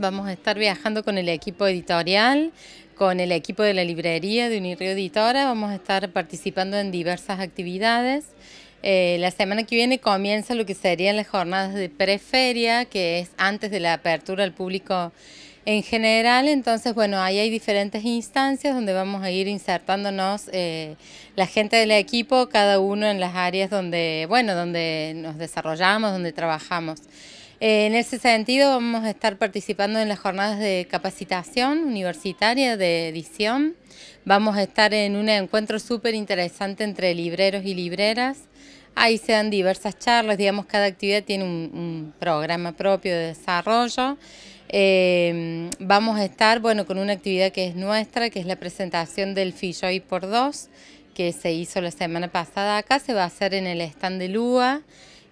Vamos a estar viajando con el equipo editorial, con el equipo de la librería de Unirio Editora, vamos a estar participando en diversas actividades. Eh, la semana que viene comienza lo que serían las jornadas de preferia, que es antes de la apertura al público en general. Entonces, bueno, ahí hay diferentes instancias donde vamos a ir insertándonos eh, la gente del equipo, cada uno en las áreas donde, bueno, donde nos desarrollamos, donde trabajamos. Eh, en ese sentido vamos a estar participando en las jornadas de capacitación universitaria de edición. Vamos a estar en un encuentro súper interesante entre libreros y libreras. Ahí se dan diversas charlas, digamos, cada actividad tiene un, programa propio de desarrollo. Eh, vamos a estar, bueno, con una actividad que es nuestra, que es la presentación del Filloy por dos, que se hizo la semana pasada acá, se va a hacer en el stand de Lua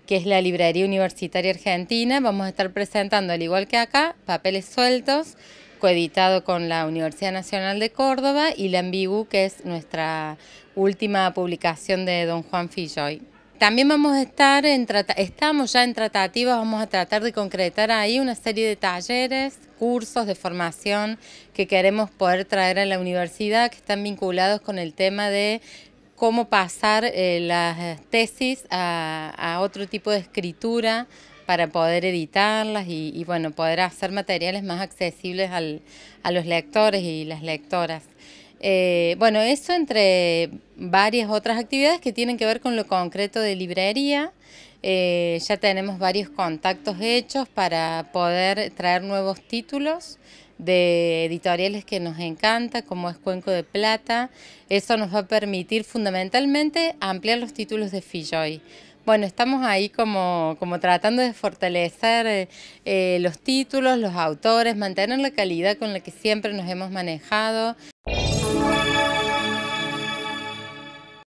que es la Librería Universitaria Argentina. Vamos a estar presentando, al igual que acá, Papeles Sueltos, coeditado con la Universidad Nacional de Córdoba y la Ambigu, que es nuestra última publicación de Don Juan Filloy. También vamos a estar, en estamos ya en tratativas, vamos a tratar de concretar ahí una serie de talleres, cursos de formación que queremos poder traer a la universidad que están vinculados con el tema de cómo pasar eh, las eh, tesis a, otro tipo de escritura para poder editarlas y, y bueno, poder hacer materiales más accesibles al, a los lectores y las lectoras. Eh, bueno, eso entre varias otras actividades que tienen que ver con lo concreto de librería. Eh, ya tenemos varios contactos hechos para poder traer nuevos títulos de editoriales que nos encanta, como es Cuenco de Plata. Eso nos va a permitir fundamentalmente ampliar los títulos de Filloy. Bueno, estamos ahí como, tratando de fortalecer eh, los títulos, los autores, mantener la calidad con la que siempre nos hemos manejado. Música